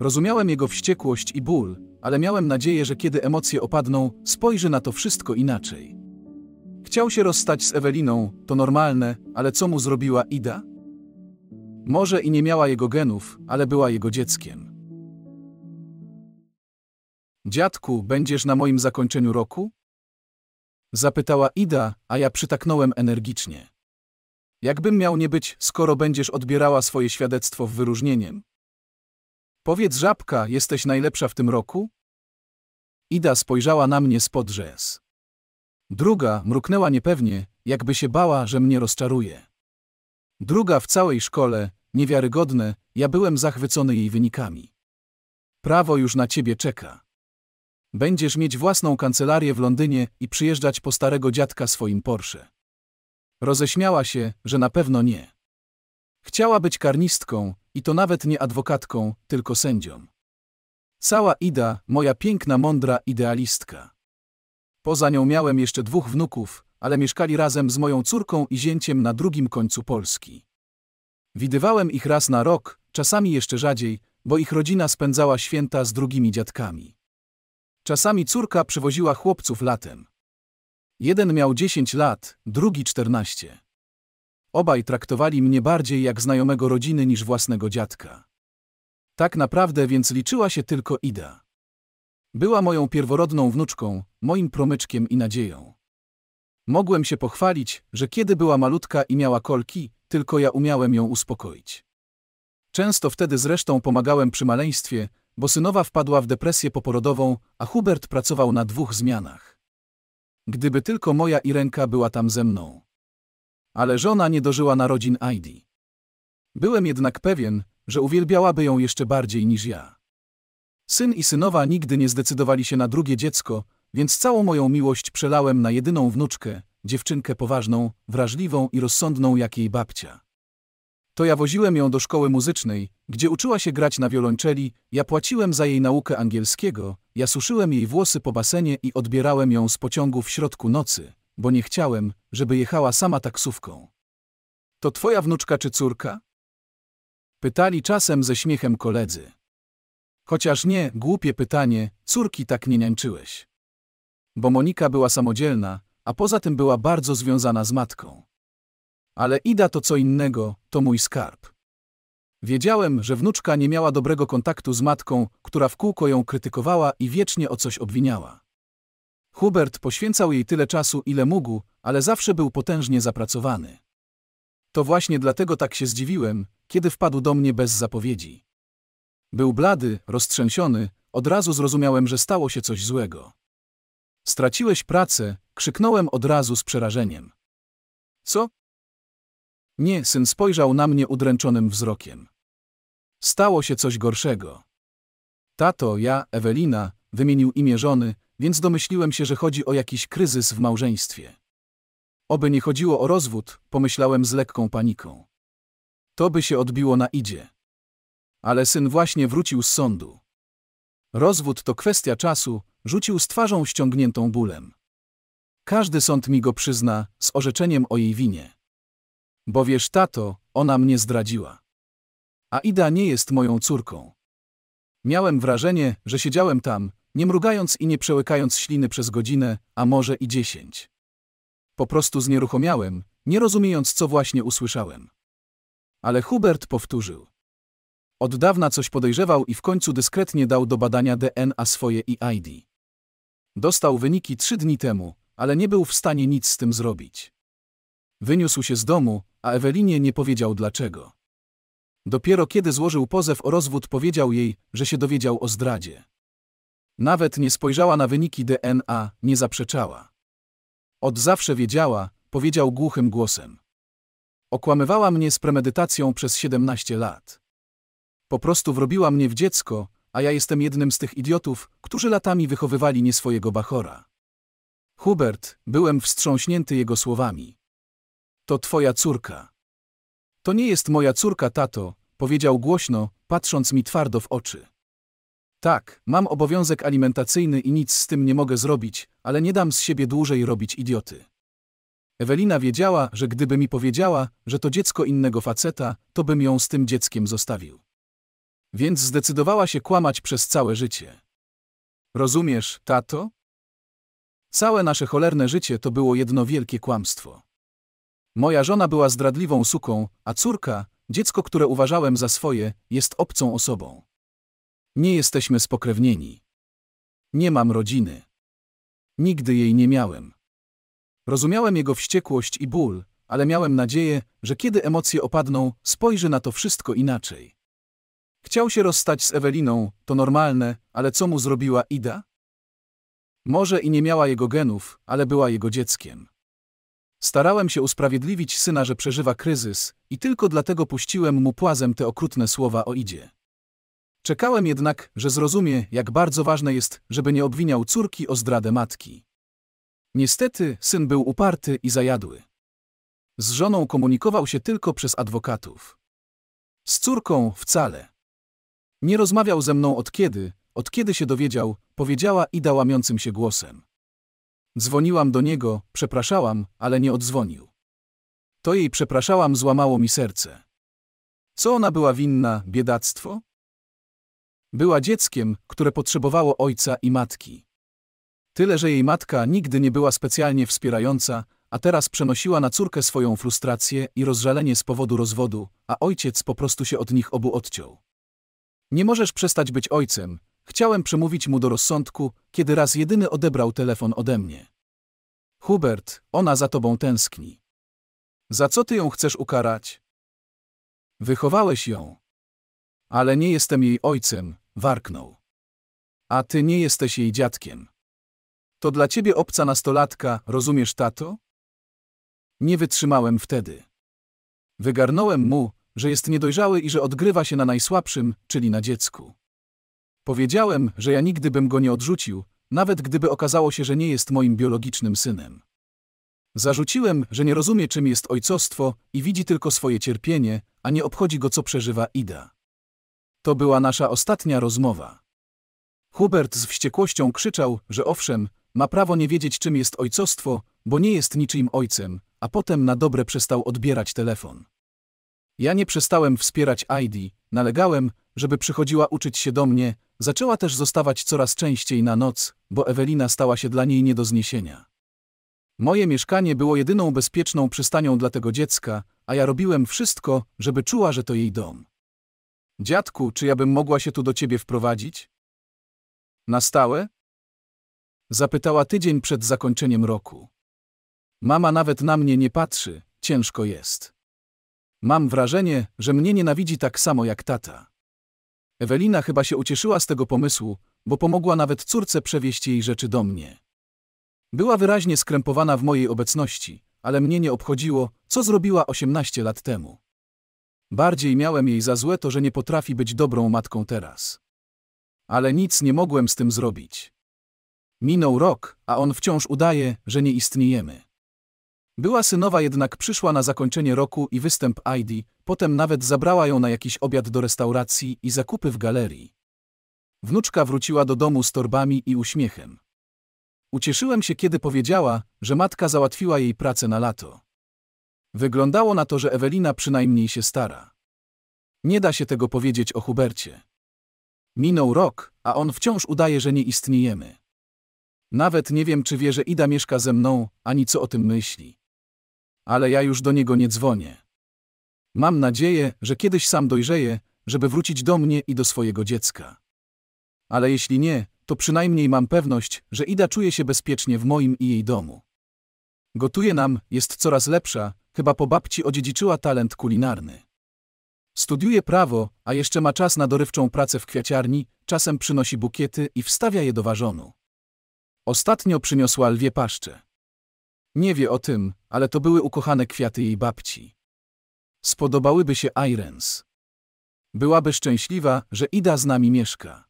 Rozumiałem jego wściekłość i ból, ale miałem nadzieję, że kiedy emocje opadną, spojrzy na to wszystko inaczej. Chciał się rozstać z Eweliną, to normalne, ale co mu zrobiła Ida? Może i nie miała jego genów, ale była jego dzieckiem. Dziadku, będziesz na moim zakończeniu roku? Zapytała Ida, a ja przytaknąłem energicznie. Jakbym miał nie być, skoro będziesz odbierała swoje świadectwo w wyróżnieniem? Powiedz żabka, jesteś najlepsza w tym roku? Ida spojrzała na mnie spod rzęs. Druga mruknęła niepewnie, jakby się bała, że mnie rozczaruje. Druga w całej szkole, niewiarygodne, ja byłem zachwycony jej wynikami. Prawo już na ciebie czeka. Będziesz mieć własną kancelarię w Londynie i przyjeżdżać po starego dziadka swoim Porsche. Roześmiała się, że na pewno nie. Chciała być karnistką, i to nawet nie adwokatką, tylko sędzią. Cała Ida, moja piękna, mądra idealistka. Poza nią miałem jeszcze dwóch wnuków, ale mieszkali razem z moją córką i zięciem na drugim końcu Polski. Widywałem ich raz na rok, czasami jeszcze rzadziej, bo ich rodzina spędzała święta z drugimi dziadkami. Czasami córka przywoziła chłopców latem. Jeden miał 10 lat, drugi 14. Obaj traktowali mnie bardziej jak znajomego rodziny niż własnego dziadka. Tak naprawdę więc liczyła się tylko Ida. Była moją pierworodną wnuczką, moim promyczkiem i nadzieją. Mogłem się pochwalić, że kiedy była malutka i miała kolki, tylko ja umiałem ją uspokoić. Często wtedy zresztą pomagałem przy maleństwie, bo synowa wpadła w depresję poporodową, a Hubert pracował na dwóch zmianach. Gdyby tylko moja Irenka była tam ze mną ale żona nie dożyła narodzin Heidi. Byłem jednak pewien, że uwielbiałaby ją jeszcze bardziej niż ja. Syn i synowa nigdy nie zdecydowali się na drugie dziecko, więc całą moją miłość przelałem na jedyną wnuczkę, dziewczynkę poważną, wrażliwą i rozsądną jak jej babcia. To ja woziłem ją do szkoły muzycznej, gdzie uczyła się grać na wiolonczeli, ja płaciłem za jej naukę angielskiego, ja suszyłem jej włosy po basenie i odbierałem ją z pociągu w środku nocy, bo nie chciałem, żeby jechała sama taksówką. To twoja wnuczka czy córka? Pytali czasem ze śmiechem koledzy. Chociaż nie, głupie pytanie, córki tak nie niańczyłeś. Bo Monika była samodzielna, a poza tym była bardzo związana z matką. Ale Ida to co innego, to mój skarb. Wiedziałem, że wnuczka nie miała dobrego kontaktu z matką, która w kółko ją krytykowała i wiecznie o coś obwiniała. Hubert poświęcał jej tyle czasu, ile mógł, ale zawsze był potężnie zapracowany. To właśnie dlatego tak się zdziwiłem, kiedy wpadł do mnie bez zapowiedzi. Był blady, roztrzęsiony, od razu zrozumiałem, że stało się coś złego. Straciłeś pracę, krzyknąłem od razu z przerażeniem. Co? Nie, syn spojrzał na mnie udręczonym wzrokiem. Stało się coś gorszego. Tato, ja, Ewelina, wymienił imię żony, więc domyśliłem się, że chodzi o jakiś kryzys w małżeństwie. Oby nie chodziło o rozwód, pomyślałem z lekką paniką. To by się odbiło na idzie. Ale syn właśnie wrócił z sądu. Rozwód to kwestia czasu, rzucił z twarzą ściągniętą bólem. Każdy sąd mi go przyzna, z orzeczeniem o jej winie. Bo wiesz, tato, ona mnie zdradziła. A Ida nie jest moją córką. Miałem wrażenie, że siedziałem tam, nie mrugając i nie przełykając śliny przez godzinę, a może i dziesięć. Po prostu znieruchomiałem, nie rozumiejąc, co właśnie usłyszałem. Ale Hubert powtórzył. Od dawna coś podejrzewał i w końcu dyskretnie dał do badania DNA swoje i ID. Dostał wyniki trzy dni temu, ale nie był w stanie nic z tym zrobić. Wyniósł się z domu, a Ewelinie nie powiedział dlaczego. Dopiero kiedy złożył pozew o rozwód, powiedział jej, że się dowiedział o zdradzie. Nawet nie spojrzała na wyniki DNA, nie zaprzeczała. Od zawsze wiedziała, powiedział głuchym głosem. Okłamywała mnie z premedytacją przez 17 lat. Po prostu wrobiła mnie w dziecko, a ja jestem jednym z tych idiotów, którzy latami wychowywali nie swojego bachora. Hubert, byłem wstrząśnięty jego słowami. To twoja córka. To nie jest moja córka, tato, powiedział głośno, patrząc mi twardo w oczy. Tak, mam obowiązek alimentacyjny i nic z tym nie mogę zrobić, ale nie dam z siebie dłużej robić idioty. Ewelina wiedziała, że gdyby mi powiedziała, że to dziecko innego faceta, to bym ją z tym dzieckiem zostawił. Więc zdecydowała się kłamać przez całe życie. Rozumiesz, tato? Całe nasze cholerne życie to było jedno wielkie kłamstwo. Moja żona była zdradliwą suką, a córka, dziecko, które uważałem za swoje, jest obcą osobą. Nie jesteśmy spokrewnieni. Nie mam rodziny. Nigdy jej nie miałem. Rozumiałem jego wściekłość i ból, ale miałem nadzieję, że kiedy emocje opadną, spojrzy na to wszystko inaczej. Chciał się rozstać z Eweliną, to normalne, ale co mu zrobiła Ida? Może i nie miała jego genów, ale była jego dzieckiem. Starałem się usprawiedliwić syna, że przeżywa kryzys i tylko dlatego puściłem mu płazem te okrutne słowa o Idzie. Czekałem jednak, że zrozumie, jak bardzo ważne jest, żeby nie obwiniał córki o zdradę matki. Niestety, syn był uparty i zajadły. Z żoną komunikował się tylko przez adwokatów. Z córką wcale. Nie rozmawiał ze mną od kiedy, od kiedy się dowiedział, powiedziała Ida łamiącym się głosem. Dzwoniłam do niego, przepraszałam, ale nie odzwonił. To jej przepraszałam złamało mi serce. Co ona była winna, biedactwo? Była dzieckiem, które potrzebowało ojca i matki. Tyle, że jej matka nigdy nie była specjalnie wspierająca, a teraz przenosiła na córkę swoją frustrację i rozżalenie z powodu rozwodu, a ojciec po prostu się od nich obu odciął. Nie możesz przestać być ojcem, chciałem przemówić mu do rozsądku, kiedy raz jedyny odebrał telefon ode mnie. Hubert, ona za tobą tęskni. Za co ty ją chcesz ukarać? Wychowałeś ją. Ale nie jestem jej ojcem, warknął. A ty nie jesteś jej dziadkiem. To dla ciebie obca nastolatka, rozumiesz, tato? Nie wytrzymałem wtedy. Wygarnąłem mu, że jest niedojrzały i że odgrywa się na najsłabszym, czyli na dziecku. Powiedziałem, że ja nigdy bym go nie odrzucił, nawet gdyby okazało się, że nie jest moim biologicznym synem. Zarzuciłem, że nie rozumie, czym jest ojcostwo i widzi tylko swoje cierpienie, a nie obchodzi go, co przeżywa Ida. To była nasza ostatnia rozmowa. Hubert z wściekłością krzyczał, że owszem, ma prawo nie wiedzieć czym jest ojcostwo, bo nie jest niczym ojcem, a potem na dobre przestał odbierać telefon. Ja nie przestałem wspierać ID, nalegałem, żeby przychodziła uczyć się do mnie, zaczęła też zostawać coraz częściej na noc, bo Ewelina stała się dla niej nie do zniesienia. Moje mieszkanie było jedyną bezpieczną przystanią dla tego dziecka, a ja robiłem wszystko, żeby czuła, że to jej dom. Dziadku, czy ja bym mogła się tu do ciebie wprowadzić? Na stałe? Zapytała tydzień przed zakończeniem roku. Mama nawet na mnie nie patrzy, ciężko jest. Mam wrażenie, że mnie nienawidzi tak samo jak tata. Ewelina chyba się ucieszyła z tego pomysłu, bo pomogła nawet córce przewieźć jej rzeczy do mnie. Była wyraźnie skrępowana w mojej obecności, ale mnie nie obchodziło, co zrobiła 18 lat temu. Bardziej miałem jej za złe to, że nie potrafi być dobrą matką teraz. Ale nic nie mogłem z tym zrobić. Minął rok, a on wciąż udaje, że nie istniejemy. Była synowa jednak przyszła na zakończenie roku i występ ID, potem nawet zabrała ją na jakiś obiad do restauracji i zakupy w galerii. Wnuczka wróciła do domu z torbami i uśmiechem. Ucieszyłem się, kiedy powiedziała, że matka załatwiła jej pracę na lato. Wyglądało na to, że Ewelina przynajmniej się stara. Nie da się tego powiedzieć o Hubercie. Minął rok, a on wciąż udaje, że nie istniejemy. Nawet nie wiem, czy wie, że Ida mieszka ze mną, ani co o tym myśli. Ale ja już do niego nie dzwonię. Mam nadzieję, że kiedyś sam dojrzeje, żeby wrócić do mnie i do swojego dziecka. Ale jeśli nie, to przynajmniej mam pewność, że Ida czuje się bezpiecznie w moim i jej domu. Gotuje nam, jest coraz lepsza, Chyba po babci odziedziczyła talent kulinarny. Studiuje prawo, a jeszcze ma czas na dorywczą pracę w kwiaciarni, czasem przynosi bukiety i wstawia je do ważonu. Ostatnio przyniosła lwie paszcze. Nie wie o tym, ale to były ukochane kwiaty jej babci. Spodobałyby się Irens. Byłaby szczęśliwa, że Ida z nami mieszka.